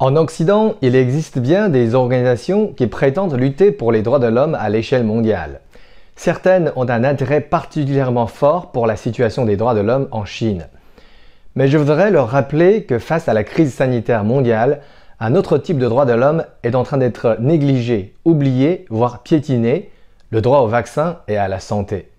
En Occident, il existe bien des organisations qui prétendent lutter pour les droits de l'homme à l'échelle mondiale. Certaines ont un intérêt particulièrement fort pour la situation des droits de l'homme en Chine. Mais je voudrais leur rappeler que face à la crise sanitaire mondiale, un autre type de droit de l'homme est en train d'être négligé, oublié, voire piétiné, le droit au vaccin et à la santé.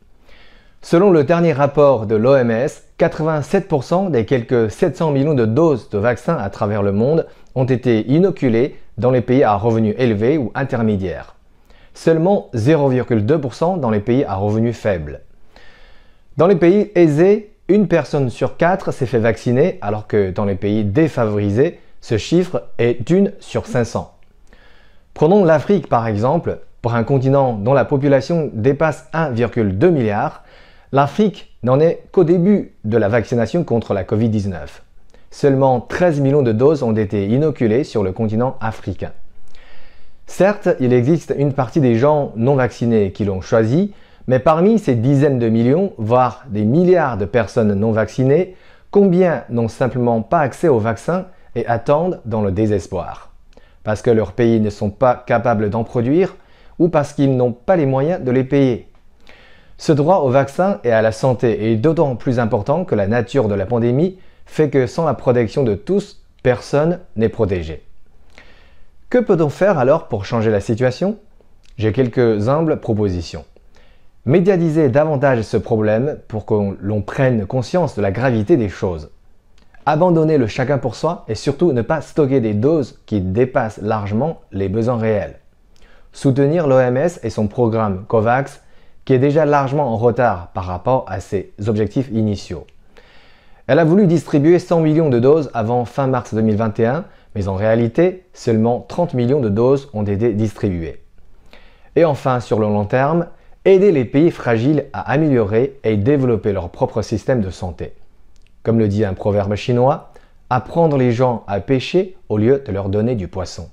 Selon le dernier rapport de l'OMS, 87% des quelques 700 millions de doses de vaccins à travers le monde ont été inoculées dans les pays à revenus élevés ou intermédiaires. Seulement 0,2% dans les pays à revenus faibles. Dans les pays aisés, une personne sur quatre s'est fait vacciner, alors que dans les pays défavorisés, ce chiffre est d'une sur 500. Prenons l'Afrique par exemple, pour un continent dont la population dépasse 1,2 milliard, L'Afrique n'en est qu'au début de la vaccination contre la Covid-19. Seulement 13 millions de doses ont été inoculées sur le continent africain. Certes, il existe une partie des gens non vaccinés qui l'ont choisi, mais parmi ces dizaines de millions, voire des milliards de personnes non vaccinées, combien n'ont simplement pas accès au vaccin et attendent dans le désespoir Parce que leurs pays ne sont pas capables d'en produire ou parce qu'ils n'ont pas les moyens de les payer ce droit au vaccin et à la santé est d'autant plus important que la nature de la pandémie fait que sans la protection de tous, personne n'est protégé. Que peut-on faire alors pour changer la situation J'ai quelques humbles propositions. Médiatiser davantage ce problème pour que l'on prenne conscience de la gravité des choses. Abandonner le chacun pour soi et surtout ne pas stocker des doses qui dépassent largement les besoins réels. Soutenir l'OMS et son programme COVAX est déjà largement en retard par rapport à ses objectifs initiaux. Elle a voulu distribuer 100 millions de doses avant fin mars 2021, mais en réalité, seulement 30 millions de doses ont été distribuées. Et enfin, sur le long terme, aider les pays fragiles à améliorer et développer leur propre système de santé. Comme le dit un proverbe chinois, apprendre les gens à pêcher au lieu de leur donner du poisson.